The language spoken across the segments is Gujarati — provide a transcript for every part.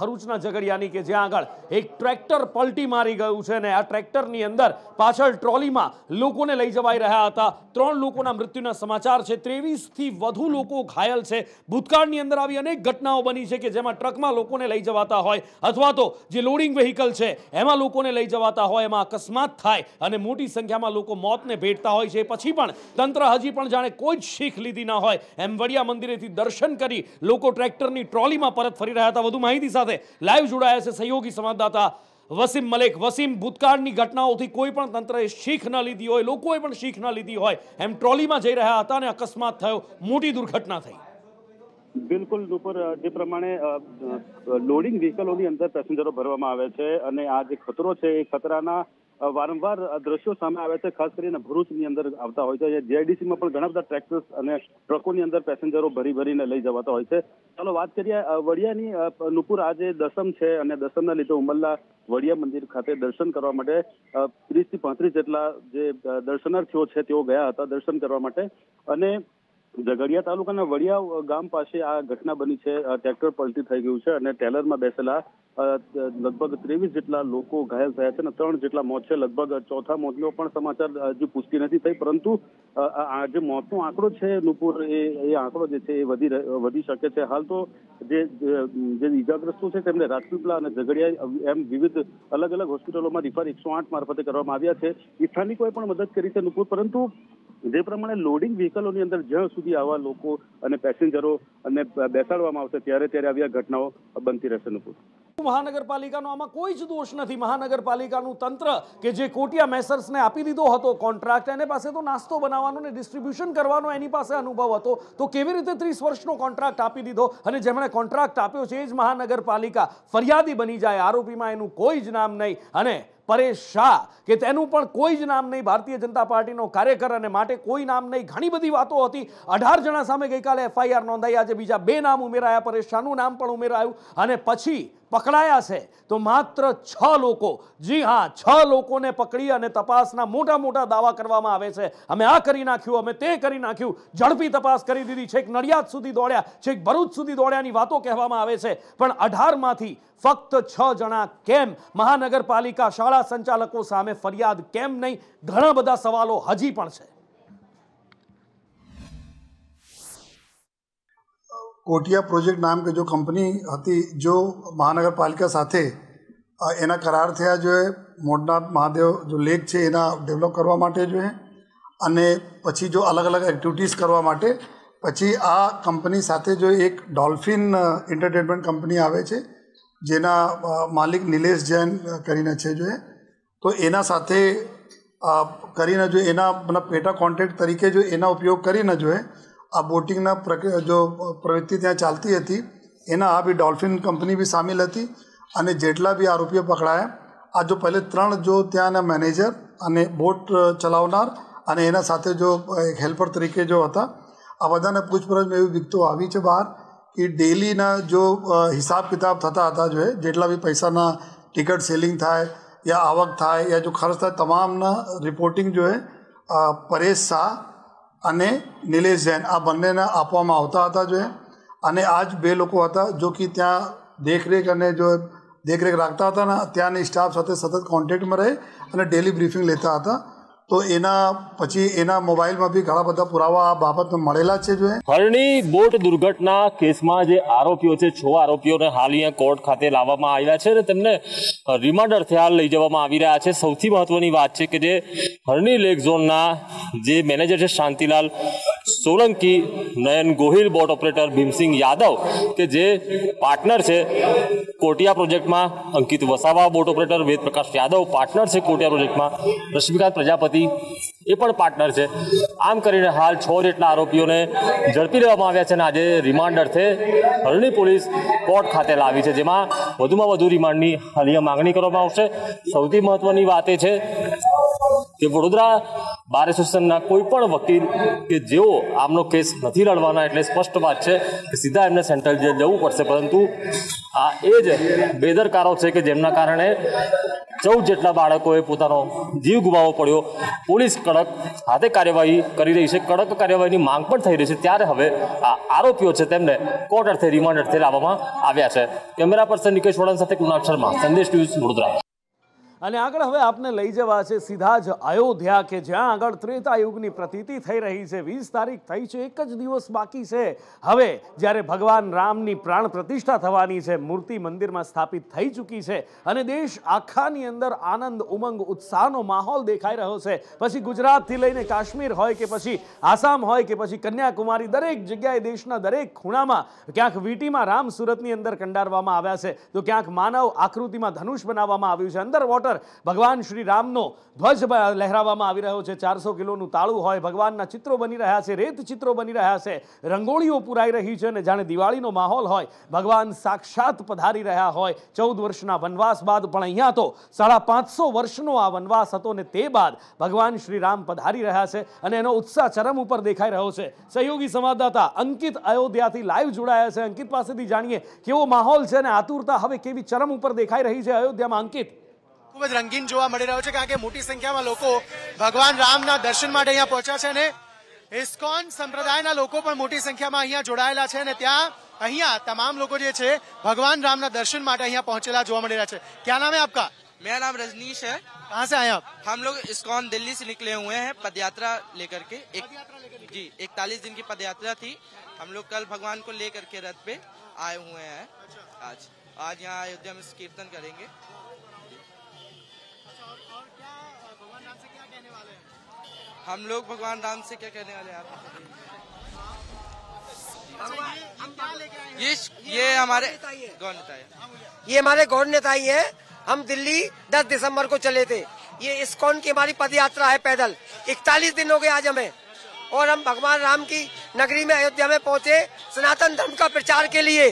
ભરૂચના ઝઘડિયાની કે જ્યાં આગળ એક ટ્રેક્ટર પલટી મારી ગયું છે ને આ ટ્રેક્ટરની અંદર પાછળ ટ્રોલીમાં લોકોને લઈ જવાઈ રહ્યા હતા ત્રણ લોકોના મૃત્યુના સમાચાર છે ત્રેવીસથી વધુ લોકો ઘાયલ છે ભૂતકાળની અંદર આવી અનેક ઘટનાઓ બની છે કે જેમાં ટ્રકમાં લોકોને લઈ જવાતા હોય અથવા તો જે લોડિંગ વ્હીકલ છે એમાં લોકોને લઈ જવાતા હોય એમાં અકસ્માત થાય અને મોટી સંખ્યામાં લોકો મોતને ભેટતા હોય છે પછી પણ તંત્ર હજી પણ જાણે કોઈ જ શીખ લીધી ના હોય એમ વડિયા મંદિરેથી દર્શન કરી લોકો ટ્રેક્ટરની ટ્રોલીમાં પરત ફરી રહ્યા હતા વધુ માહિતી સાથે લાઈવ જોડાયા છે સહયોગી સંવાદદાતા વસીમ મલેક વસીમ ભૂતકાળની ઘટનાઓથી કોઈ પણ તંત્રએ શીખ ન લીધી હોય લોકોએ પણ શીખ ન લીધી હોય એમ ટ્રોલીમાં જઈ રહ્યા હતા અને અકસ્માત થયો મોટી દુર્ઘટના થઈ બિલકુલ ઉપર જે પ્રમાણે લોડિંગ વ્હીકલોની અંદર પેસેન્જરો ભરવામાં આવે છે અને આ જે ખતરો છે એ ખતરાના વારંવાર દ્રશ્યો સામે આવે છે ખાસ કરીને ભરૂચની અંદર આવતા હોય છે જેઆઈડીસીમાં પણ ઘણા બધા ટ્રેક્ટર્સ અને ટ્રકોની અંદર પેસેન્જરો ભરી ભરીને લઈ જવાતા હોય છે ચાલો વાત કરીએ વડિયાની નુપુર આજે દસમ છે અને દસમના લીધે ઉમરલા વડિયા મંદિર ખાતે દર્શન કરવા માટે ત્રીસથી પાંત્રીસ જેટલા જે દર્શનાર્થીઓ છે તેઓ ગયા હતા દર્શન કરવા માટે અને ઝઘડિયા તાલુકાના વડિયા ગામ પાસે આ ઘટના બની છે ટ્રેક્ટર પલટી થઈ ગયું છે અને ટેલરમાં બેસેલા લગભગ ત્રેવીસ જેટલા લોકો ઘાયલ થયા છે અને ત્રણ જેટલા મોત છે લગભગ ચોથા મોતનો પણ સમાચાર હજુ પુષ્ટિ નથી થઈ પરંતુ આ જે મોતનો આંકડો છે નુપુર એ આંકડો જે છે એ વધી વધી શકે છે હાલ તો જે જે ઇજાગ્રસ્તો છે તેમને રાજપીપળા અને ઝઘડિયા એમ વિવિધ અલગ અલગ હોસ્પિટલોમાં રિફર એકસો આઠ મારફતે કરવામાં આવ્યા છે સ્થાનિકોએ પણ મદદ કરી છે નુપુર પરંતુ જે પ્રમાણે લોડિંગ વ્હીકલોની અંદર જ્યાં સુધી આવા લોકો અને પેસેન્જરો અને બેસાડવામાં આવશે ત્યારે ત્યારે આવી ઘટનાઓ બનતી રહેશે નુપુર મહાનગરપાલિકાનો આમાં કોઈ જ દોષ નથી મહાનગરપાલિકાનું તંત્ર કે જે કોટિયા મેસર્સને આપી દીધો હતો કોન્ટ્રાક્ટ એને પાસે તો નાસ્તો બનાવવાનો ને ડિસ્ટ્રીબ્યુશન કરવાનો એની પાસે અનુભવ હતો તો કેવી રીતે ત્રીસ વર્ષનો કોન્ટ્રાક્ટ આપી દીધો અને જેમણે કોન્ટ્રાક્ટ આપ્યો છે એ જ મહાનગરપાલિકા ફરિયાદી બની જાય આરોપીમાં એનું કોઈ જ નામ નહીં અને પરેશ શાહ કે તેનું પણ કોઈ જ નામ નહીં ભારતીય જનતા પાર્ટીનો કાર્યકર અને માટે કોઈ નામ નહીં ઘણી બધી વાતો હતી અઢાર જણા સામે ગઈકાલે એફઆઈઆર નોંધાઈ આજે બીજા બે નામ ઉમેરાયા પરેશ શાહનું નામ પણ ઉમેરાયું અને પછી પકડાયા છે તો માત્ર છ લોકો જી હા છ લોકોને પકડી અને તપાસના મોટા મોટા દાવા કરવામાં આવે છે અમે આ કરી નાખ્યું અમે તે કરી નાખ્યું ઝડપી તપાસ કરી દીધી છેક નડિયાદ સુધી દોડ્યા છેક ભરૂચ સુધી દોડ્યાની વાતો કહેવામાં આવે છે પણ અઢારમાંથી ફક્ત છ જણા કેમ મહાનગરપાલિકા શાળા સંચાલકો સામે ફરિયાદ કેમ નહીં ઘણા બધા સવાલો હજી પણ છે કોટિયા પ્રોજેક્ટ નામ કે જો કંપની હતી જો મહાનગરપાલિકા સાથે એના કરાર થયા જોઈએ મોટનાથ મહાદેવ જો લેક છે એના ડેવલપ કરવા માટે જોઈએ અને પછી જો અલગ અલગ એક્ટિવિટીઝ કરવા માટે પછી આ કંપની સાથે જો એક ડોલ્ફિન એન્ટરટેનમેન્ટ કંપની આવે છે જેના માલિક નિલેશ જૈન કરીને છે જો તો એના સાથે કરીને જો એના મતલબ પેટા કોન્ટેક્ટ તરીકે જો એના ઉપયોગ કરીને જો આ બોટિંગના પ્રક જો પ્રવૃત્તિ ત્યાં ચાલતી હતી એના આ બી ડોલ્ફિન કંપની બી સામેલ હતી અને જેટલા બી આરોપીઓ પકડાયા આ જો પહેલે ત્રણ જો ત્યાંના મેનેજર અને બોટ ચલાવનાર અને એના સાથે જો એક હેલ્પર તરીકે જો હતા આ બધાને પૂછપરછમાં એવી વિગતો આવી છે બહાર એ ડેલીના જો હિસાબ કિતાબ થતા હતા જોઈએ જેટલા બી પૈસાના ટિકિટ સેલિંગ થાય યા આવક થાય યા જો ખર્ચ થાય તમામના રિપોર્ટિંગ જો પરેશ શાહ અને નિલેશ જૈન આ બંનેને આપવામાં આવતા હતા જોઈએ અને આ જ બે લોકો હતા જો કે ત્યાં દેખરેખ અને જો દેખરેખ રાખતા હતા ને ત્યાંની સ્ટાફ સાથે સતત કોન્ટેક્ટમાં રહે અને ડેલી બ્રીફિંગ લેતા હતા તો એના પછી એના મોબાઈલમાં બી ઘણા બધા પુરાવા આ બાબતને મળેલા છે જો હરણી બોટ દુર્ઘટના કેસમાં જે આરોપીઓ છે છ આરોપીઓને હાલ અહીંયા કોર્ટ ખાતે લાવવામાં આવ્યા છે અને તેમને રિમાન્ડર હાલ લઈ જવામાં આવી રહ્યા છે સૌથી મહત્વની વાત છે કે જે હરણી લેક ઝોનના જે મેનેજર છે શાંતિલાલ સોલંકી નયન ગોહિલ બોટ ઓપરેટર ભીમસિંહ યાદવ કે જે પાર્ટનર છે કોટિયા પ્રોજેક્ટમાં Ankit Vasava boat operator Ved Prakash Yadav partner છે કોટિયા પ્રોજેક્ટમાં રશ્મિકાંત પ્રજાપતિ હતી એ પણ પાર્ટનર છે આમ કરીને હાલ છ જેટલા આરોપીઓને ઝડપી લેવામાં આવ્યા છે અને આજે રિમાન્ડર અર્થે હરણી પોલીસ કોર્ટ ખાતે લાવી છે જેમાં વધુમાં વધુ રિમાન્ડની હાલની માંગણી કરવામાં આવશે સૌથી મહત્વની વાત એ છે કે વડોદરા બાર એસોસિએશનના કોઈ પણ વકીલ કે જેઓ આમનો કેસ નથી લડવાના એટલે સ્પષ્ટ વાત છે કે સીધા એમને સેન્ટ્રલ જેલ જવું પડશે પરંતુ આ એ જ બેદરકારો છે કે જેમના કારણે ચૌદ જેટલા બાળકોએ પોતાનો જીવ ગુમાવવો પડ્યો પોલીસ કડક હાથે કાર્યવાહી કરી રહી છે કડક કાર્યવાહીની માંગ પણ થઈ રહી છે ત્યારે હવે આ આરોપીઓ છે તેમને કોર્ટ અર્થે રિમાન્ડ અર્થે લાવવામાં આવ્યા છે કેમેરા પર્સન નિકેશ વડન સાથે કુણાલ શર્મા સંદેશ ન્યૂઝ વડોદરા અને આગળ હવે આપને લઈ જવા છે સીધા જ અયોધ્યા કે જ્યાં આગળ ત્રેતા યુગની પ્રતીતિ થઈ રહી છે વીસ તારીખ થઈ છે એક જ દિવસ બાકી છે હવે જ્યારે ભગવાન રામની પ્રાણ પ્રતિષ્ઠા થવાની છે મૂર્તિ મંદિરમાં સ્થાપિત થઈ ચૂકી છે અને દેશ આખાની અંદર આનંદ ઉમંગ ઉત્સાહનો માહોલ દેખાઈ રહ્યો છે પછી ગુજરાતથી લઈને કાશ્મીર હોય કે પછી આસામ હોય કે પછી કન્યાકુમારી દરેક જગ્યાએ દેશના દરેક ખૂણામાં ક્યાંક વીટીમાં રામ સુરતની અંદર કંડારવામાં આવ્યા છે તો ક્યાંક માનવ આકૃતિમાં ધનુષ બનાવવામાં આવ્યું છે અંદર વોટર પર ભગવાન શ્રી રામનો ધ્વજ લહેરાવવામાં આવી રહ્યો છે ચારસો કિલોનું તાળું હોય ભગવાનના ચિત્રો બની રહ્યા છે રેત ચિત્રો બની રહ્યા છે રંગોળીઓ પૂરાઈ રહી છે અને જાણે દિવાળીનો માહોલ હોય ભગવાન સાક્ષાત પધારી રહ્યા હોય ચૌદ વર્ષના વનવાસ બાદ પણ અહીંયા તો સાડા પાંચસો વર્ષનો આ વનવાસ હતો ને તે બાદ ભગવાન શ્રી રામ પધારી રહ્યા છે અને એનો ઉત્સાહ ચરમ ઉપર દેખાઈ રહ્યો છે સહયોગી સંવાદદાતા અંકિત અયોધ્યાથી લાઈવ જોડાયા છે અંકિત પાસેથી જાણીએ કેવો માહોલ છે અને આતુરતા હવે કેવી ચરમ ઉપર દેખાઈ રહી છે અયોધ્યામાં અંકિત વજ રંગીન જોવા મળી રહ્યો છે કારણ કે મોટી સંખ્યામાં લોકો ભગવાન રામના દર્શન માટે અહીંયા પહોંચ્યા છે ને ઇસ્કોન સંપ્રદાયના લોકો પણ મોટી સંખ્યામાં અહીંયા જોડાયેલા છે ને ત્યાં અહીંયા તમામ લોકો જે છે ભગવાન રામના દર્શન માટે અહીંયા પહોંચેલા જોવા મળી રહ્યા છે કે નામ એ આપકા મે નામ રજનીશ હે ક્યાં સે આયા આપ હમ લોગ ઇસ્કોન દિલ્હી સે નીકલે હુએ હે પદયાત્રા લેકર કે એક જી 41 દિન કી પદયાત્રા થી હમ લોગ કલ ભગવાન કો લેકર કે રથ પે આયે હુએ હે આજ આજ યહ આયુધ્યા મે કીર્તન કરેંગે वाले हैं हम लोग भगवान राम से क्या कहने वाले हैं आप अच्छा, ये ये हमारे गौर नेता है हाँ, ये हमारे गौर नेता ही है हम दिल्ली 10 दिसंबर को चले थे ये इस्कॉन की हमारी पद यात्रा है पैदल 41 दिन हो गए आज हमें और हम भगवान राम की नगरी में अयोध्या में पहुंचे सनातन धर्म का प्रचार के लिए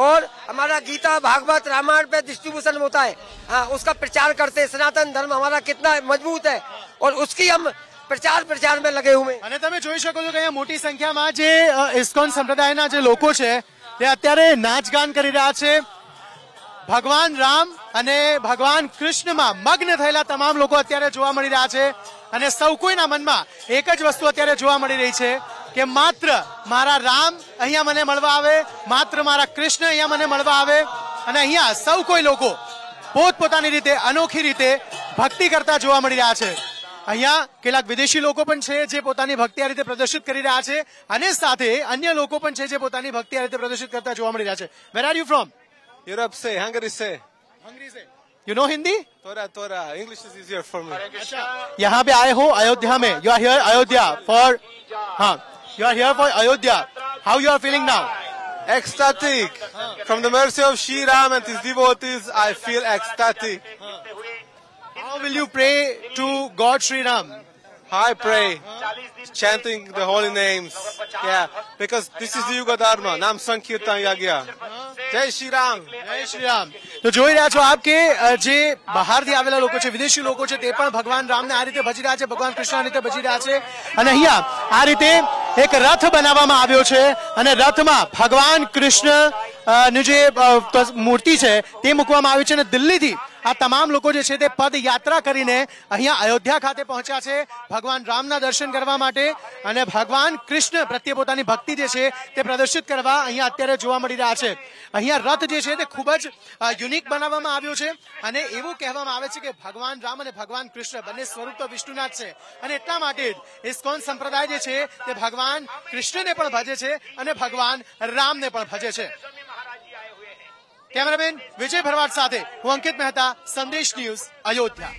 और हमारा गीता भागवत रामायण पे डिस्ट्रीब्यूशन होता है हां उसका प्रचार करते सनातन धर्म हमारा कितना मजबूत है और उसकी हम प्रचार प्रचार में लगे हुए हैं अने तुम्हें જોઈ શકો છો કે અહીં મોટી સંખ્યામાં જે ઇસ્કોન સંપ્રદાયના જે લોકો છે તે અત્યારે નાચ ગાન કરી રહ્યા છે ભગવાન રામ અને ભગવાન કૃષ્ણમાં મગ્ન થયેલા તમામ લોકો અત્યારે જોવા મળી રહ્યા છે અને સૌ કોઈના મનમાં એક જ વસ્તુ અત્યારે જોવા મળી રહી છે કે માત્ર મારા રામ અહીંયા મને મળવા આવે માત્ર મારા કૃષ્ણ અહીંયા મને મળવા આવે અને અહીંયા સૌ કોઈ લોકો પોતપોતાની રીતે अनोखी રીતે ભક્તિ કરતા જોવા મળી રહ્યા છે અહીંયા કેટલાક વિદેશી લોકો પણ છે જે પોતાની ભક્તિ આ રીતે પ્રદર્શિત કરી રહ્યા છે અને સાથે અન્ય લોકો પણ છે જે પોતાની ભક્તિ આ રીતે પ્રદર્શિત કરતા જોવા મળી રહ્યા છે where are you from Europe से हंगरी से हंगरी से यू नो हिंदी थोड़ा थोड़ा इंग्लिश इज योर फॉर्म यहां पे आए हो अयोध्या में you are here Ayodhya for हां You are here for Ayodhya. How you are feeling now? Ecstatic. From the mercy of Shri Ram and his devotees, I feel ecstatic. How will you pray to God Shri Ram? I pray, chanting the holy names. Yeah, because this is the Yuga Dharma. Nam Sankirtan Yagya. જય શ્રી રામ જય શ્રી રામ તો જોઈ રહ્યા છો આપ કે જે બહારથી આવેલા લોકો છે વિદેશી લોકો છે તે પણ ભગવાન રામને આ રીતે ભજી રહ્યા છે ભગવાન કૃષ્ણ આ રીતે ભજી રહ્યા છે અને અહીંયા આ રીતે એક રથ બનાવવામાં આવ્યો છે અને રથમાં ભગવાન કૃષ્ણ નું જે મૂર્તિ છે તે મૂકવામાં આવી છે અને દિલ્હીથી આ તમામ લોકો જે છે તે પદયાત્રા કરીને અહીંયા અયોધ્યા ખાતે પહોંચ્યા છે ભગવાન રામના દર્શન કરવા માટે અને ભગવાન કૃષ્ણ પ્રત્યે પોતાની ભક્તિ જે છે તે પ્રદર્શિત કરવા અહીંયા અત્યારે જોવા મળી રહ્યા છે અહીંયા રથ જે છે તે ખૂબ જ યુનિક બનાવવામાં આવ્યો છે અને એવું કહેવામાં આવે છે કે ભગવાન રામ અને ભગવાન કૃષ્ણ બંને સ્વરૂપ તો વિષ્ણુનાથ છે અને એટલા માટે જ ઇસ્કોન સંપ્રદાય જે છે તે ભગવાન કૃષ્ણને પણ ભજે છે અને ભગવાન રામને પણ ભજે છે કેમેરામેન વિજય ભરવાડ સાથે હું Ankit Mehta Sandesh news Ayodhya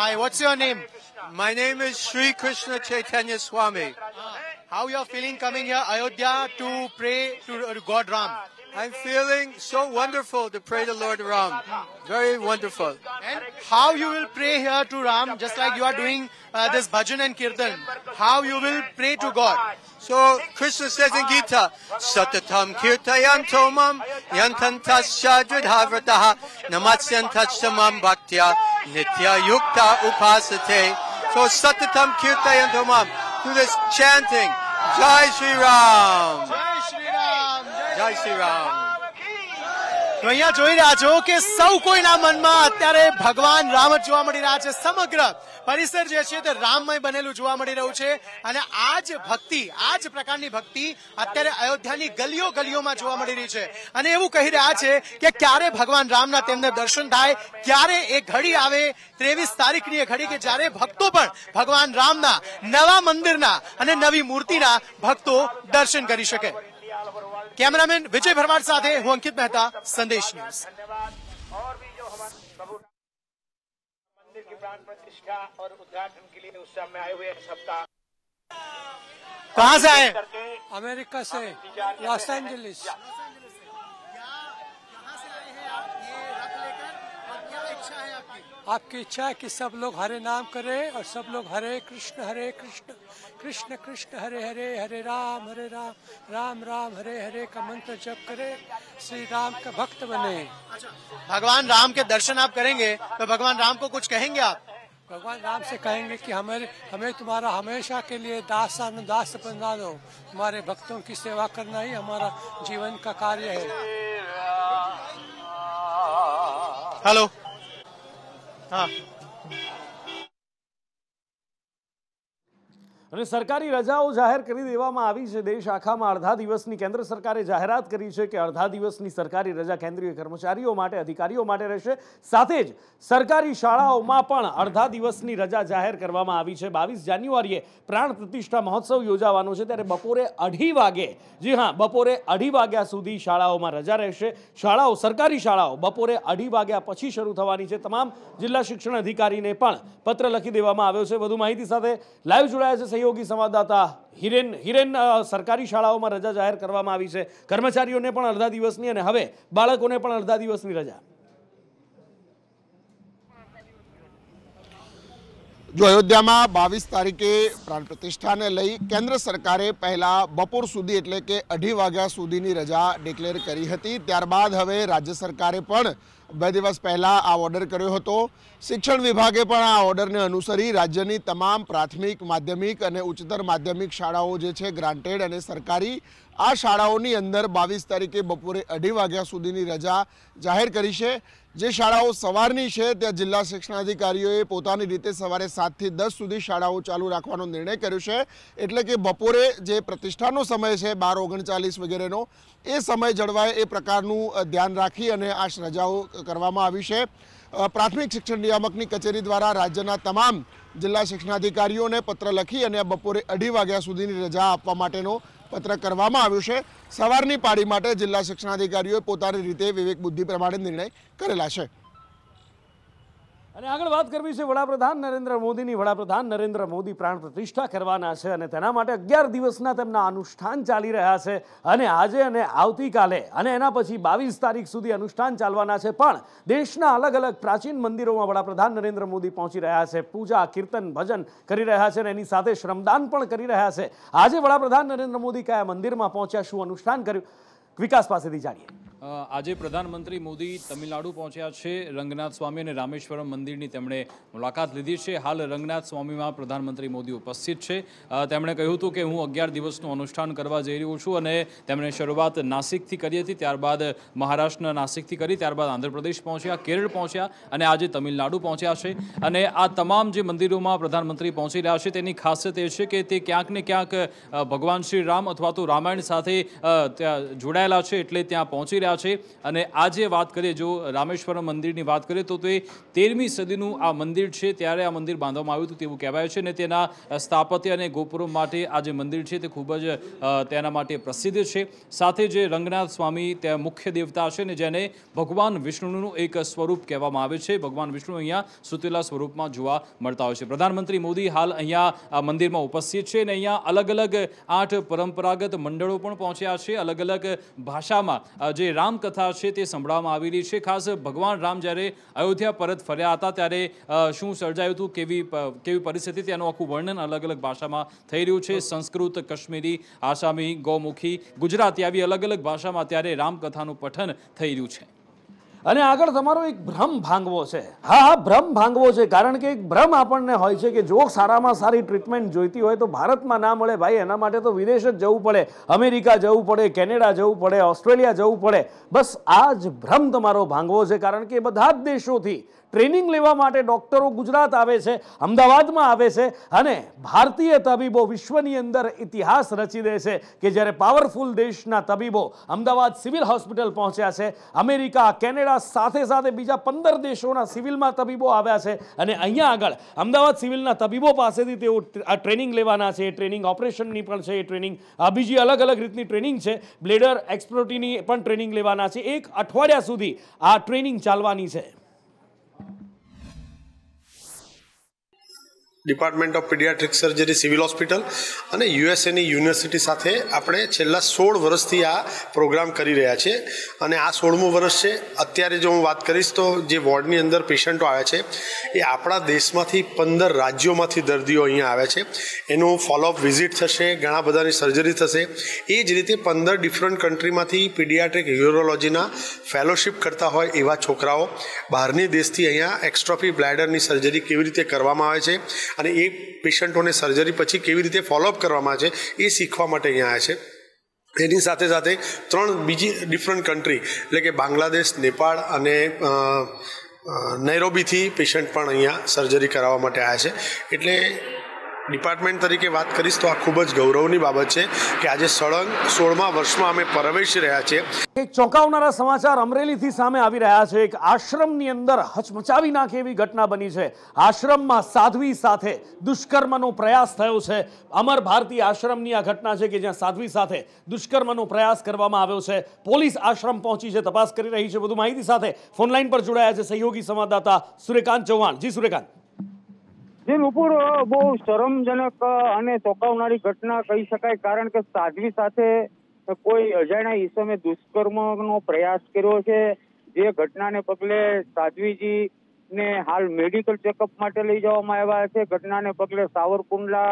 Hi, what's your name? My name is Sri Krishna Chaitanya Swami. How you are feeling coming here Ayodhya to pray to God Ram? I'm feeling so wonderful to pray the Lord Ram. Very wonderful. And how you will pray here to Ram, just like you are doing uh, this bhajan and kirtan, how you will pray to God. So Krishna says in Gita, Satatam kirtayam tomam yantantas shadridhavrataha namatsantas tamam bhaktya nitya yukta upasate. So satatam kirtayam tomam, do this chanting, Jai Sri Ram. ભગવાન રામ જ જોવા મળી રહ્યા છે સમગ્ર પરિસર જે છે તે રામમય બનેલું જોવા મળી રહ્યું છે અને આ જ ભક્તિ આ જ પ્રકારની ભક્તિ અત્યારે અયોધ્યાની ગલીઓ ગલીઓમાં જોવા મળી રહી છે અને એવું કહી રહ્યા છે કે ક્યારે ભગવાન રામના તેમને દર્શન થાય ક્યારે એ ઘડી આવે ત્રેવીસ તારીખની એ ઘડી કે જ્યારે ભક્તો પણ ભગવાન રામના નવા મંદિરના અને નવી મૂર્તિના ભક્તો દર્શન કરી શકે कैमरामैन विजय भरवाड़ साथे हूँ अंकित मेहता संदेश न्यूज और भी जो हमारे मंदिर की प्राण प्रतिष्ठा और उद्घाटन के लिए उत्सव में आए हुए सप्ताह कहाँ से आए अमेरिका से लॉस एंजलिस इच्छा है आपकी आपकी इच्छा है कि सब लोग हरे नाम करें और सब लोग हरे कृष्ण हरे कृष्ण कृष्ण कृष्ण हरे हरे हरे राम हरे राम राम राम हरे हरे का मंत्र जप करें श्री राम का भक्त बने भगवान राम के दर्शन आप करेंगे तो भगवान राम को कुछ कहेंगे आप भगवान राम से कहेंगे कि हमें हमें तुम्हारा हमेशा के लिए दास दास बना दो तुम्हारे भक्तों की सेवा करना ही हमारा जीवन का कार्य है हेलो 啊。અને સરકારી રજાઓ જાહેર કરી દેવામાં આવી છે દેશ આખામાં અડધા દિવસની કેન્દ્ર સરકારે જાહેરાત કરી છે કે અડધા દિવસની સરકારી રજા કેન્દ્રીય કર્મચારીઓ માટે અધિકારીઓ માટે રહેશે સાથે જ સરકારી શાળાઓમાં પણ અડધા દિવસની રજા જાહેર કરવામાં આવી છે બાવીસ જાન્યુઆરીએ પ્રાણ પ્રતિષ્ઠા મહોત્સવ યોજાવાનો છે ત્યારે બપોરે અઢી વાગે જી હા બપોરે અઢી વાગ્યા સુધી શાળાઓમાં રજા રહેશે શાળાઓ સરકારી શાળાઓ બપોરે અઢી વાગ્યા પછી શરૂ થવાની છે તમામ જિલ્લા શિક્ષણ અધિકારીને પણ પત્ર લખી દેવામાં આવ્યો છે વધુ માહિતી સાથે લાઈવ જોડાયા છે સહયોગી સંવાદદાતા હિરેન હિરેન સરકારી શાળાઓમાં રજા જાહેર કરવામાં આવી છે કર્મચારીઓને પણ અડધા દિવસની અને હવે બાળકોને પણ અડધા દિવસની રજા જો અયોધ્યામાં બાવીસ તારીખે પ્રાણ પ્રતિષ્ઠાને લઈ કેન્દ્ર સરકારે પહેલા બપોર સુધી એટલે કે અઢી વાગ્યા સુધીની રજા ડિક્લેર કરી હતી ત્યારબાદ હવે રાજ્ય સરકારે પણ બે દિવસ પહેલાં આ ઓર્ડર કર્યો હતો શિક્ષણ વિભાગે પણ આ ઓર્ડરને અનુસરી રાજ્યની તમામ પ્રાથમિક માધ્યમિક અને ઉચ્ચતર માધ્યમિક શાળાઓ જે છે ગ્રાન્ટેડ અને સરકારી આ શાળાઓની અંદર બાવીસ તારીખે બપોરે અઢી વાગ્યા સુધીની રજા જાહેર કરી છે જે શાળાઓ સવારની છે ત્યાં જિલ્લા શિક્ષણાધિકારીઓએ પોતાની રીતે સવારે સાતથી દસ સુધી શાળાઓ ચાલુ રાખવાનો નિર્ણય કર્યો છે એટલે કે બપોરે જે પ્રતિષ્ઠાનો સમય છે બાર ઓગણચાલીસ વગેરેનો એ સમય જળવાય એ પ્રકારનું ધ્યાન રાખી અને આ રજાઓ કરવામાં આવી છે પ્રાથમિક શિક્ષણ નિયામકની કચેરી દ્વારા રાજ્યના તમામ જિલ્લા શિક્ષણાધિકારીઓને પત્ર લખી અને બપોરે અઢી વાગ્યા સુધીની રજા આપવા માટેનો પત્ર કરવામાં આવ્યું છે સવારની પાળી માટે જિલ્લા શિક્ષણાધિકારીઓએ પોતાની રીતે વિવેક બુદ્ધિ પ્રમાણે નિર્ણય કરેલા છે અને આગળ વાત કરવી છે વડાપ્રધાન નરેન્દ્ર મોદીની વડાપ્રધાન નરેન્દ્ર મોદી પ્રાણ પ્રતિષ્ઠા કરવાના છે અને તેના માટે અગિયાર દિવસના તેમના અનુષ્ઠાન ચાલી રહ્યા છે અને આજે અને આવતીકાલે અને એના પછી બાવીસ તારીખ સુધી અનુષ્ઠાન ચાલવાના છે પણ દેશના અલગ અલગ પ્રાચીન મંદિરોમાં વડાપ્રધાન નરેન્દ્ર મોદી પહોંચી રહ્યા છે પૂજા કીર્તન ભજન કરી રહ્યા છે અને એની સાથે શ્રમદાન પણ કરી રહ્યા છે આજે વડાપ્રધાન નરેન્દ્ર મોદી કયા મંદિરમાં પહોંચ્યા શું અનુષ્ઠાન કર્યું વિકાસ પાસેથી જાણીએ આજે પ્રધાનમંત્રી મોદી તમિલનાડુ પહોંચ્યા છે રંગનાથ સ્વામી અને રામેશ્વરમ મંદિરની તેમણે મુલાકાત લીધી છે હાલ રંગનાથ સ્વામીમાં પ્રધાનમંત્રી મોદી ઉપસ્થિત છે તેમણે કહ્યું હતું કે હું અગિયાર દિવસનું અનુષ્ઠાન કરવા જઈ રહ્યો છું અને તેમણે શરૂઆત નાસિકથી કરી હતી ત્યારબાદ મહારાષ્ટ્રના નાસિકથી કરી ત્યારબાદ આંધ્રપ્રદેશ પહોંચ્યા કેરળ પહોંચ્યા અને આજે તમિલનાડુ પહોંચ્યા છે અને આ તમામ જે મંદિરોમાં પ્રધાનમંત્રી પહોંચી રહ્યા છે તેની ખાસિયત એ છે કે તે ક્યાંક ને ક્યાંક ભગવાન શ્રી રામ અથવા તો રામાયણ સાથે ત્યાં જોડાયેલા છે એટલે ત્યાં પહોંચી રહ્યા છે અને આ જે વાત કરીએ જો રામેશ્વર મંદિરની વાત કરીએ તો તે 13મી સદીનું આ મંદિર છે ત્યારે આ મંદિર બાંધવામાં આવ્યું હતું તેવું કહેવાય છે ને તેના સ્થાપત્ય અને ગોપુરમ માટે આ જે મંદિર છે તે ખૂબ જ તેના માટે પ્રસિદ્ધ છે સાથે જે રંગનાથ સ્વામી તે મુખ્ય દેવતા છે ને જેને ભગવાન વિષ્ણુનું એક સ્વરૂપ કહેવામાં આવે છે ભગવાન વિષ્ણુ અહીં સૂતેલા સ્વરૂપમાં જોવા મળતા હોય છે प्रधानमंत्री મોદી હાલ અહીંયા આ મંદિરમાં ઉપસ્થિત છે અને અહીંયા અલગ અલગ આઠ પરંપરાગત મંડળો પણ પહોંચ્યા છે અલગ અલગ ભાષામાં આ જે રામકથા છે તે સંભળાવવામાં આવેલી છે ખાસ ભગવાન રામ જ્યારે અયોધ્યા પરત ફર્યા હતા ત્યારે શું સર્જાયું હતું કેવી કેવી પરિસ્થિતિ તેનું આખું વર્ણન અલગ અલગ ભાષામાં થઈ રહ્યું છે સંસ્કૃત કશ્મીરી આસામી ગૌમુખી ગુજરાતી આવી અલગ અલગ ભાષામાં ત્યારે રામકથાનું પઠન થઈ રહ્યું છે અને આગળ તમારો એક ભ્રમ ભાંગવો છે હા હા ભ્રમ ભાંગવો છે કારણ કે એક ભ્રમ આપણને હોય છે કે જો સારામાં સારી ટ્રીટમેન્ટ જોઈતી હોય તો ભારતમાં ના મળે ભાઈ એના માટે તો વિદેશ જ જવું પડે અમેરિકા જવું પડે કેનેડા જવું પડે ઓસ્ટ્રેલિયા જવું પડે બસ આ જ ભ્રમ તમારો ભાંગવો છે કારણ કે બધા જ દેશોથી ટ્રેનિંગ લેવા માટે ડૉક્ટરો ગુજરાત આવે છે અમદાવાદમાં આવે છે અને ભારતીય તબીબો વિશ્વની અંદર ઇતિહાસ રચી દે છે કે જ્યારે પાવરફુલ દેશના તબીબો અમદાવાદ સિવિલ હોસ્પિટલ પહોંચ્યા છે અમેરિકા કેનેડા સાથે સાથે બીજા પંદર દેશોના સિવિલમાં તબીબો આવ્યા છે અને અહીંયા આગળ અમદાવાદ સિવિલના તબીબો પાસેથી તેઓ ટ્રેનિંગ લેવાના છે એ ટ્રેનિંગ ઓપરેશનની પણ છે એ ટ્રેનિંગ બીજી અલગ અલગ રીતની ટ્રેનિંગ છે બ્લેડર એક્સપ્રોટીની પણ ટ્રેનિંગ લેવાના છે એક અઠવાડિયા સુધી આ ટ્રેનિંગ ચાલવાની છે department of pediatric surgery civil hospital અને યુએસએની યુનિવર્સિટી સાથે આપણે છેલ્લા સોળ વર્ષથી આ પ્રોગ્રામ કરી રહ્યા છે અને આ સોળમું વર્ષ છે અત્યારે જો હું વાત કરીશ તો જે વોર્ડની અંદર પેશન્ટો આવ્યા છે એ આપણા દેશમાંથી પંદર રાજ્યોમાંથી દર્દીઓ અહીંયા આવે છે એનું ફોલોઅપ વિઝિટ થશે ઘણા બધાની સર્જરી થશે એ જ રીતે પંદર ડિફરન્ટ કન્ટ્રીમાંથી પીડિયાટ્રિક યુરોલોજીના ફેલોશિપ કરતા હોય એવા છોકરાઓ બહારની દેશથી અહીંયા એક્સ્ટ્રોફી બ્લેડરની સર્જરી કેવી રીતે કરવામાં આવે છે અને એ પેશન્ટોને સર્જરી પછી કેવી રીતે ફોલોઅપ કરવામાં છે એ શીખવા માટે અહીંયા આવે છે એની સાથે સાથે ત્રણ બીજી ડિફરન્ટ કન્ટ્રી એટલે કે બાંગ્લાદેશ નેપાળ અને નૈરોબીથી પેશન્ટ પણ અહીંયા સર્જરી કરાવવા માટે આવ્યા છે એટલે ડિપાર્ટમેન્ટ તરીકે વાત કરીશ તો આ ખૂબ જ ગૌરવની બાબત છે કે આજે સળંગ સોળમા વર્ષમાં અમે પ્રવેશી રહ્યા છે એક ચોંકાવનારા સમાચાર અમરેલીથી સામે આવી રહ્યા છે એક આશ્રમની અંદર હચમચાવી નાખે એવી ઘટના બની છે આશ્રમમાં સાધ્વી સાથે દુષ્કર્મનો પ્રયાસ થયો છે અમર ભારતી આશ્રમની આ ઘટના છે કે જ્યાં સાધ્વી સાથે દુષ્કર્મનો પ્રયાસ કરવામાં આવ્યો છે પોલીસ આશ્રમ પહોંચી છે તપાસ કરી રહી છે બધું માહિતી સાથે ફોનલાઈન પર જોડાયા છે સહયોગી સંવાદદાતા સૂર્યકાંત ચૌહાણ જી સૂર્યકાંત જે નુપુર બહુ શરમજનક અને ચોંકાવનારી ઘટના કહી શકાય કારણ કે સાધ્વી સાથે કોઈ અજાણ્યા ઈસમે દુષ્કર્મનો પ્રયાસ કર્યો છે જે ઘટનાને પગલે સાધ્વીજી ને હાલ મેડિકલ ચેકઅપ માટે લઈ જવામાં આવ્યા છે ઘટનાને પગલે સાવરકુંડલા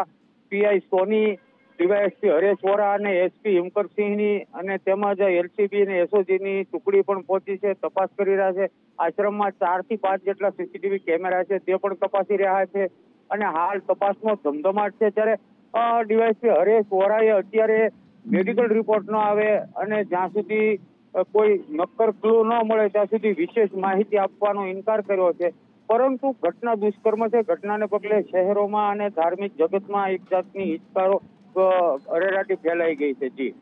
પીઆઈ સોની ડીવાયએસપી હરેશ વોરા અને એસપી હિમકરસિંહની અને તેમજ એલસીબી અને એસઓજી ની ટુકડી પણ પહોંચી છે તપાસ કરી રહ્યા છે આશ્રમમાં ચાર થી પાંચ જેટલા સીસીટીવી કેમેરા છે તે પણ તપાસી રહ્યા છે અને હાલ તપાસનો ધમધમાટ છે ત્યારે ડીવાયસી હરેશ વોરાએ અત્યારે મેડિકલ રિપોર્ટ ન આવે અને જ્યાં સુધી કોઈ નક્કર ક્લુ ન મળે ત્યાં સુધી વિશેષ માહિતી આપવાનો ઇનકાર કર્યો છે પરંતુ ઘટના દુષ્કર્મ છે ઘટનાને પગલે શહેરોમાં અને ધાર્મિક જગતમાં એક જાતની હિચકારો અરેરાટી ફેલાઈ ગઈ છે જી